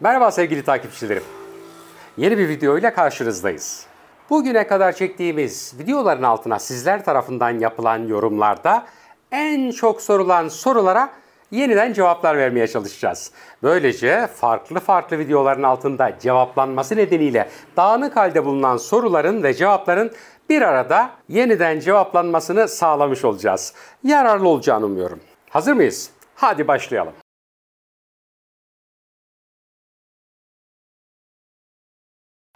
Merhaba sevgili takipçilerim. Yeni bir video ile karşınızdayız. Bugüne kadar çektiğimiz videoların altına sizler tarafından yapılan yorumlarda en çok sorulan sorulara yeniden cevaplar vermeye çalışacağız. Böylece farklı farklı videoların altında cevaplanması nedeniyle dağınık halde bulunan soruların ve cevapların bir arada yeniden cevaplanmasını sağlamış olacağız. Yararlı olacağını umuyorum. Hazır mıyız? Hadi başlayalım.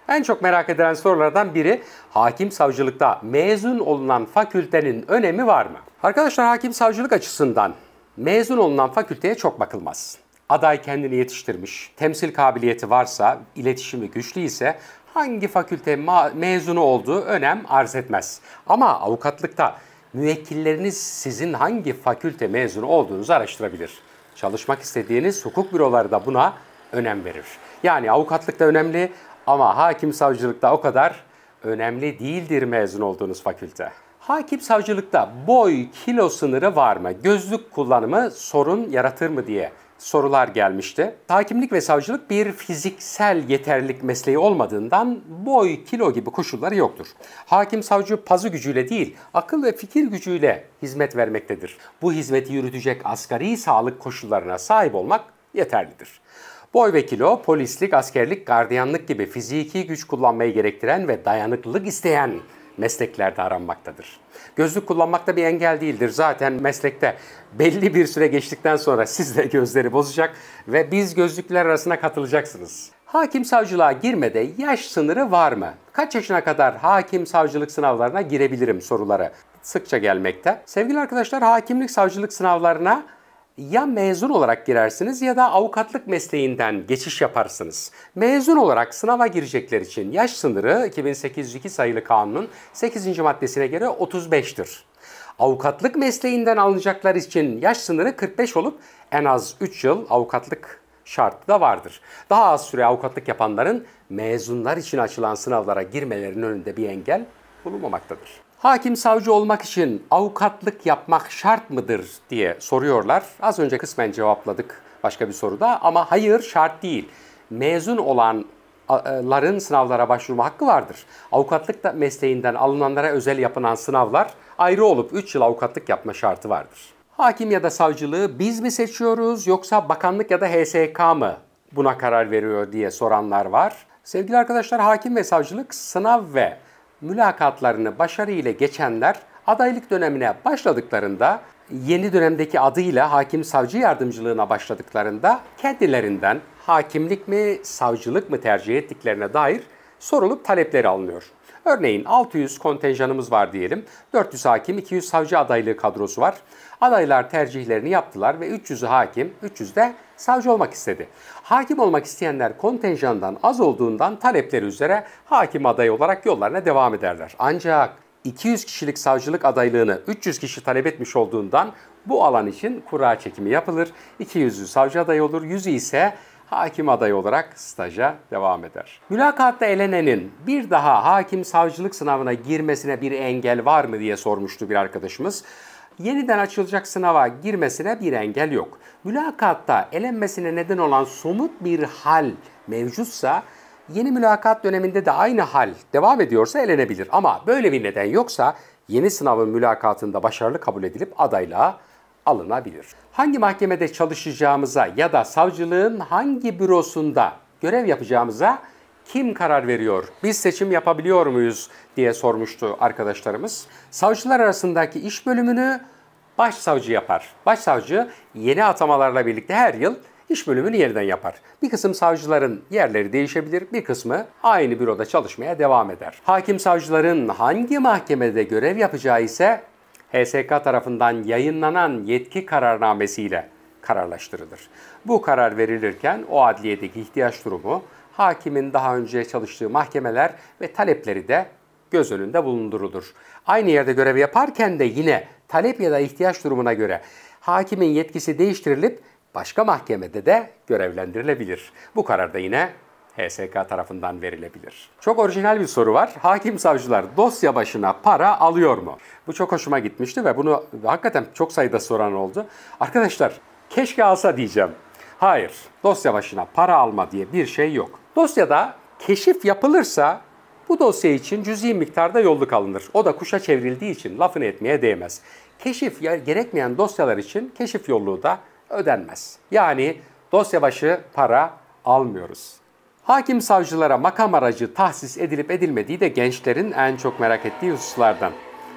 En çok merak edilen sorulardan biri hakim savcılıkta mezun olunan fakültenin önemi var mı? Arkadaşlar hakim savcılık açısından mezun olunan fakülteye çok bakılmaz. Aday kendini yetiştirmiş, temsil kabiliyeti varsa, iletişimi güçlü ise hangi fakülte mezunu olduğu önem arz etmez. Ama avukatlıkta müvekkilleriniz sizin hangi fakülte mezunu olduğunuzu araştırabilir. Çalışmak istediğiniz hukuk büroları da buna önem verir. Yani avukatlık da önemli, ama hakim savcılıkta o kadar önemli değildir mezun olduğunuz fakülte. Hakim savcılıkta boy kilo sınırı var mı? Gözlük kullanımı sorun yaratır mı diye sorular gelmişti. Hakimlik ve savcılık bir fiziksel yeterlilik mesleği olmadığından boy, kilo gibi koşulları yoktur. Hakim savcı pazı gücüyle değil, akıl ve fikir gücüyle hizmet vermektedir. Bu hizmeti yürütecek asgari sağlık koşullarına sahip olmak yeterlidir. Boy ve kilo polislik, askerlik, gardiyanlık gibi fiziki güç kullanmayı gerektiren ve dayanıklılık isteyen mesleklerde aranmaktadır. Gözlük kullanmakta bir engel değildir. Zaten meslekte belli bir süre geçtikten sonra siz de gözleri bozacak ve biz gözlükler arasına katılacaksınız. Hakim savcılığa girmede yaş sınırı var mı? Kaç yaşına kadar hakim savcılık sınavlarına girebilirim soruları sıkça gelmekte. Sevgili arkadaşlar hakimlik savcılık sınavlarına ya mezun olarak girersiniz ya da avukatlık mesleğinden geçiş yaparsınız. Mezun olarak sınava girecekler için yaş sınırı 2802 sayılı kanunun 8. maddesine göre 35'tir. Avukatlık mesleğinden alınacaklar için yaş sınırı 45 olup en az 3 yıl avukatlık şartı da vardır. Daha az süre avukatlık yapanların mezunlar için açılan sınavlara girmelerinin önünde bir engel bulunmamaktadır. Hakim savcı olmak için avukatlık yapmak şart mıdır diye soruyorlar. Az önce kısmen cevapladık başka bir soruda ama hayır şart değil. Mezun olanların sınavlara başvurma hakkı vardır. Avukatlık da mesleğinden alınanlara özel yapılan sınavlar ayrı olup 3 yıl avukatlık yapma şartı vardır. Hakim ya da savcılığı biz mi seçiyoruz yoksa bakanlık ya da HSK mı buna karar veriyor diye soranlar var. Sevgili arkadaşlar hakim ve savcılık sınav ve mülakatlarını başarıyla geçenler adaylık dönemine başladıklarında yeni dönemdeki adıyla hakim savcı yardımcılığına başladıklarında kendilerinden hakimlik mi savcılık mı tercih ettiklerine dair sorulup talepleri alınıyor. Örneğin 600 kontenjanımız var diyelim. 400 hakim, 200 savcı adaylığı kadrosu var. Adaylar tercihlerini yaptılar ve 300'ü hakim, 300 de savcı olmak istedi. Hakim olmak isteyenler kontenjandan az olduğundan talepleri üzere hakim adayı olarak yollarına devam ederler. Ancak 200 kişilik savcılık adaylığını 300 kişi talep etmiş olduğundan bu alan için kura çekimi yapılır. 200'ü savcı adayı olur, 100'ü ise hakim adayı olarak staja devam eder. Mülakatta elenenin bir daha hakim savcılık sınavına girmesine bir engel var mı diye sormuştu bir arkadaşımız yeniden açılacak sınava girmesine bir engel yok. Mülakatta elenmesine neden olan somut bir hal mevcutsa yeni mülakat döneminde de aynı hal devam ediyorsa elenebilir. Ama böyle bir neden yoksa yeni sınavın mülakatında başarılı kabul edilip adaylığa alınabilir. Hangi mahkemede çalışacağımıza ya da savcılığın hangi bürosunda görev yapacağımıza kim karar veriyor? Biz seçim yapabiliyor muyuz diye sormuştu arkadaşlarımız. Savcılar arasındaki iş bölümünü başsavcı yapar. Başsavcı yeni atamalarla birlikte her yıl iş bölümünü yeniden yapar. Bir kısım savcıların yerleri değişebilir, bir kısmı aynı büroda çalışmaya devam eder. Hakim savcıların hangi mahkemede görev yapacağı ise HSK tarafından yayınlanan yetki kararnamesiyle kararlaştırılır. Bu karar verilirken o adliyedeki ihtiyaç durumu, hakimin daha önce çalıştığı mahkemeler ve talepleri de göz önünde bulundurulur. Aynı yerde görev yaparken de yine talep ya da ihtiyaç durumuna göre hakimin yetkisi değiştirilip başka mahkemede de görevlendirilebilir. Bu karar da yine HSK tarafından verilebilir. Çok orijinal bir soru var. Hakim savcılar dosya başına para alıyor mu? Bu çok hoşuma gitmişti ve bunu hakikaten çok sayıda soran oldu. Arkadaşlar keşke alsa diyeceğim. Hayır, dosya başına para alma diye bir şey yok. Dosyada keşif yapılırsa bu dosya için cüzi miktarda yolluk alınır. O da kuşa çevrildiği için lafını etmeye değmez. Keşif gerekmeyen dosyalar için keşif yolluğu da ödenmez. Yani dosya başı para almıyoruz. Hakim savcılara makam aracı tahsis edilip edilmediği de gençlerin en çok merak ettiği hususlardan.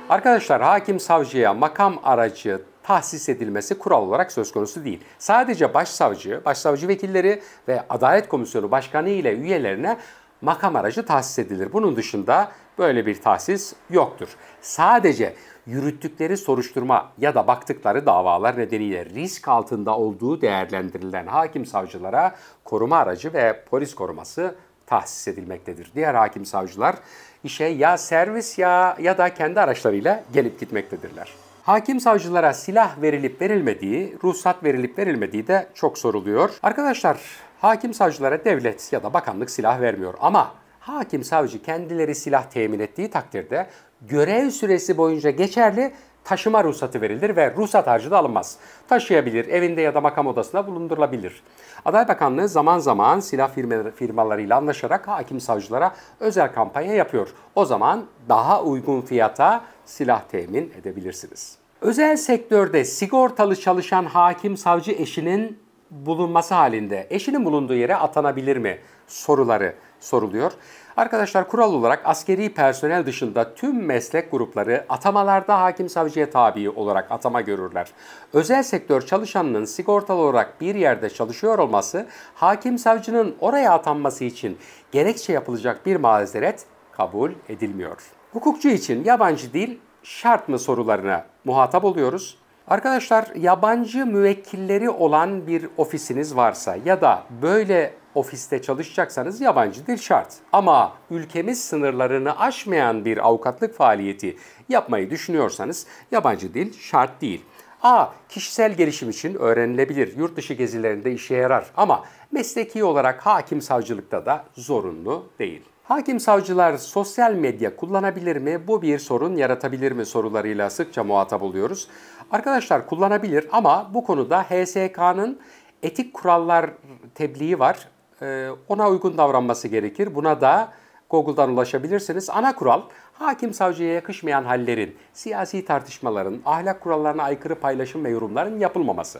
Arkadaşlar hakim savcıya makam aracı tahsis edilmesi kural olarak söz konusu değil. Sadece başsavcı, başsavcı vekilleri ve Adalet Komisyonu Başkanı ile üyelerine makam aracı tahsis edilir. Bunun dışında böyle bir tahsis yoktur. Sadece yürüttükleri soruşturma ya da baktıkları davalar nedeniyle risk altında olduğu değerlendirilen hakim savcılara koruma aracı ve polis koruması tahsis edilmektedir. Diğer hakim savcılar işe ya servis ya ya da kendi araçlarıyla gelip gitmektedirler. Hakim savcılara silah verilip verilmediği, ruhsat verilip verilmediği de çok soruluyor. Arkadaşlar hakim savcılara devlet ya da bakanlık silah vermiyor ama hakim savcı kendileri silah temin ettiği takdirde görev süresi boyunca geçerli taşıma ruhsatı verilir ve ruhsat harcı da alınmaz. Taşıyabilir, evinde ya da makam odasında bulundurulabilir. Adalet Bakanlığı zaman zaman silah firmalarıyla anlaşarak hakim savcılara özel kampanya yapıyor. O zaman daha uygun fiyata silah temin edebilirsiniz. Özel sektörde sigortalı çalışan hakim savcı eşinin bulunması halinde eşinin bulunduğu yere atanabilir mi soruları soruluyor. Arkadaşlar kural olarak askeri personel dışında tüm meslek grupları atamalarda hakim savcıya tabi olarak atama görürler. Özel sektör çalışanının sigortalı olarak bir yerde çalışıyor olması hakim savcının oraya atanması için gerekçe yapılacak bir mazeret kabul edilmiyor. Hukukçu için yabancı dil şart mı sorularına muhatap oluyoruz. Arkadaşlar yabancı müvekkilleri olan bir ofisiniz varsa ya da böyle ofiste çalışacaksanız yabancı dil şart. Ama ülkemiz sınırlarını aşmayan bir avukatlık faaliyeti yapmayı düşünüyorsanız yabancı dil şart değil. A. Kişisel gelişim için öğrenilebilir, yurt dışı gezilerinde işe yarar ama mesleki olarak hakim savcılıkta da zorunlu değil. Hakim savcılar sosyal medya kullanabilir mi? Bu bir sorun yaratabilir mi sorularıyla sıkça muhatap oluyoruz. Arkadaşlar kullanabilir ama bu konuda HSK'nın etik kurallar tebliği var. E, ona uygun davranması gerekir. Buna da Google'dan ulaşabilirsiniz. Ana kural, hakim savcıya yakışmayan hallerin, siyasi tartışmaların, ahlak kurallarına aykırı paylaşım ve yorumların yapılmaması.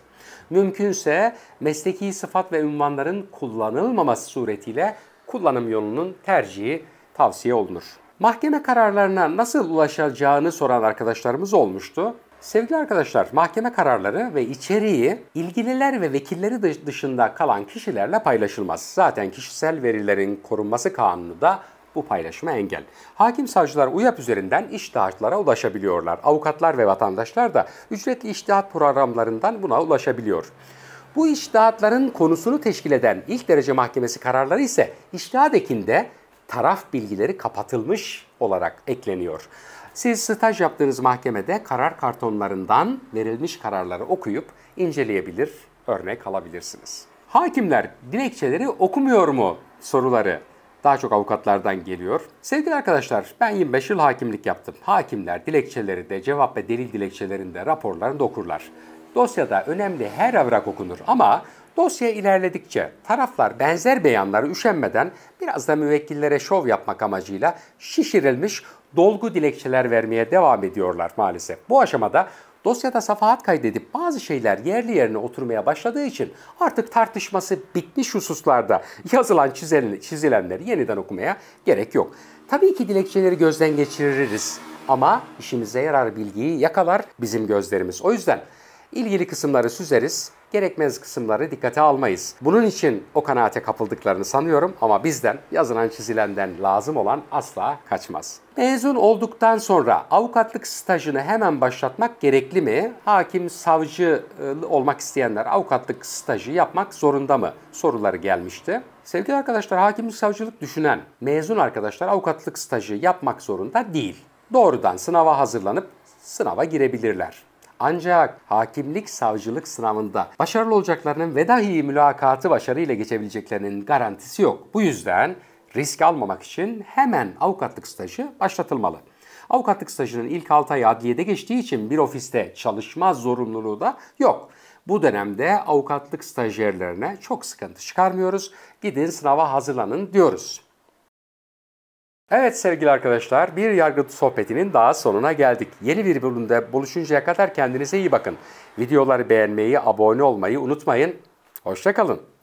Mümkünse mesleki sıfat ve ünvanların kullanılmaması suretiyle kullanım yolunun tercihi tavsiye olunur. Mahkeme kararlarına nasıl ulaşacağını soran arkadaşlarımız olmuştu. Sevgili arkadaşlar, mahkeme kararları ve içeriği ilgililer ve vekilleri dışında kalan kişilerle paylaşılmaz. Zaten kişisel verilerin korunması kanunu da bu paylaşıma engel. Hakim savcılar UYAP üzerinden iştihatlara ulaşabiliyorlar. Avukatlar ve vatandaşlar da ücretli iştihat programlarından buna ulaşabiliyor. Bu iştihatların konusunu teşkil eden ilk derece mahkemesi kararları ise iştihat ekinde taraf bilgileri kapatılmış olarak ekleniyor. Siz staj yaptığınız mahkemede karar kartonlarından verilmiş kararları okuyup inceleyebilir, örnek alabilirsiniz. Hakimler dilekçeleri okumuyor mu soruları daha çok avukatlardan geliyor. Sevgili arkadaşlar ben 25 yıl hakimlik yaptım. Hakimler dilekçeleri de cevap ve delil dilekçelerinde da okurlar. Dosyada önemli her evrak okunur ama dosya ilerledikçe taraflar benzer beyanları üşenmeden biraz da müvekkillere şov yapmak amacıyla şişirilmiş dolgu dilekçeler vermeye devam ediyorlar maalesef. Bu aşamada dosyada safahat kaydedip bazı şeyler yerli yerine oturmaya başladığı için artık tartışması bitmiş hususlarda yazılan çizilen, çizilenleri yeniden okumaya gerek yok. Tabii ki dilekçeleri gözden geçiririz ama işimize yarar bilgiyi yakalar bizim gözlerimiz. O yüzden ilgili kısımları süzeriz, gerekmez kısımları dikkate almayız. Bunun için o kanaate kapıldıklarını sanıyorum ama bizden yazılan çizilenden lazım olan asla kaçmaz. Mezun olduktan sonra avukatlık stajını hemen başlatmak gerekli mi? Hakim, savcı ıı, olmak isteyenler avukatlık stajı yapmak zorunda mı? Soruları gelmişti. Sevgili arkadaşlar, hakimlik savcılık düşünen mezun arkadaşlar avukatlık stajı yapmak zorunda değil. Doğrudan sınava hazırlanıp sınava girebilirler. Ancak hakimlik savcılık sınavında başarılı olacaklarının ve dahi mülakatı başarıyla geçebileceklerinin garantisi yok. Bu yüzden risk almamak için hemen avukatlık stajı başlatılmalı. Avukatlık stajının ilk 6 ayı adliyede geçtiği için bir ofiste çalışma zorunluluğu da yok. Bu dönemde avukatlık stajyerlerine çok sıkıntı çıkarmıyoruz. Gidin sınava hazırlanın diyoruz. Evet sevgili arkadaşlar bir yargı sohbetinin daha sonuna geldik. Yeni bir bölümde buluşuncaya kadar kendinize iyi bakın. Videoları beğenmeyi, abone olmayı unutmayın. Hoşçakalın.